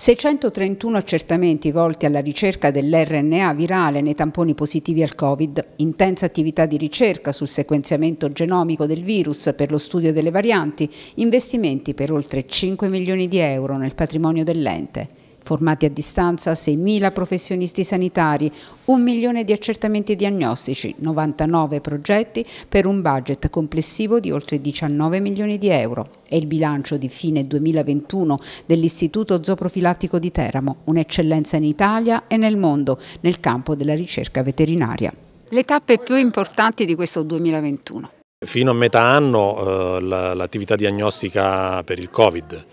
631 accertamenti volti alla ricerca dell'RNA virale nei tamponi positivi al Covid, intensa attività di ricerca sul sequenziamento genomico del virus per lo studio delle varianti, investimenti per oltre 5 milioni di euro nel patrimonio dell'ente formati a distanza 6.000 professionisti sanitari, un milione di accertamenti diagnostici, 99 progetti per un budget complessivo di oltre 19 milioni di euro. È il bilancio di fine 2021 dell'Istituto Zooprofilattico di Teramo, un'eccellenza in Italia e nel mondo nel campo della ricerca veterinaria. Le tappe più importanti di questo 2021. Fino a metà anno eh, l'attività diagnostica per il Covid,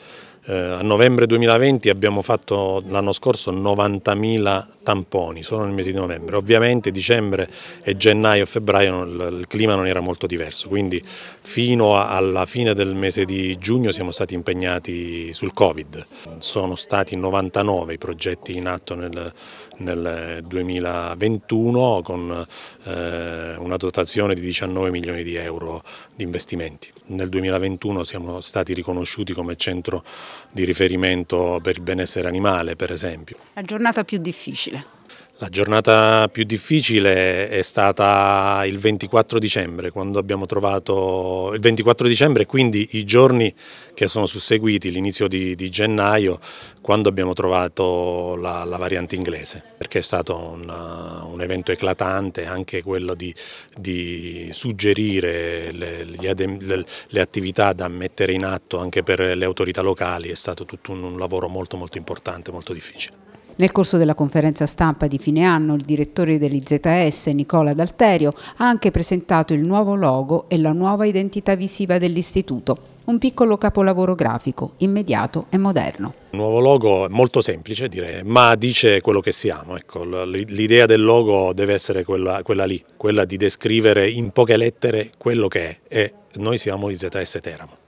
eh, a novembre 2020 abbiamo fatto l'anno scorso 90.000 tamponi, solo nel mese di novembre. Ovviamente dicembre e gennaio e febbraio il clima non era molto diverso, quindi fino alla fine del mese di giugno siamo stati impegnati sul Covid. Sono stati 99 i progetti in atto nel, nel 2021 con eh, una dotazione di 19 milioni di euro di investimenti. Nel 2021 siamo stati riconosciuti come centro di riferimento per il benessere animale per esempio. La giornata più difficile? La giornata più difficile è stata il 24 dicembre, quando abbiamo trovato il 24 dicembre, quindi i giorni che sono susseguiti, l'inizio di, di, gennaio, quando abbiamo trovato la, la variante inglese, perché è stato un, un evento eclatante anche quello di, di suggerire le, le, le, attività da mettere in atto anche per le autorità locali, è stato tutto un, un lavoro molto molto importante, molto difficile. Nel corso della conferenza stampa di fine anno il direttore dell'IZS Nicola D'Alterio ha anche presentato il nuovo logo e la nuova identità visiva dell'istituto, un piccolo capolavoro grafico, immediato e moderno. Il nuovo logo è molto semplice direi, ma dice quello che siamo, ecco, l'idea del logo deve essere quella, quella lì, quella di descrivere in poche lettere quello che è e noi siamo IZS Teramo.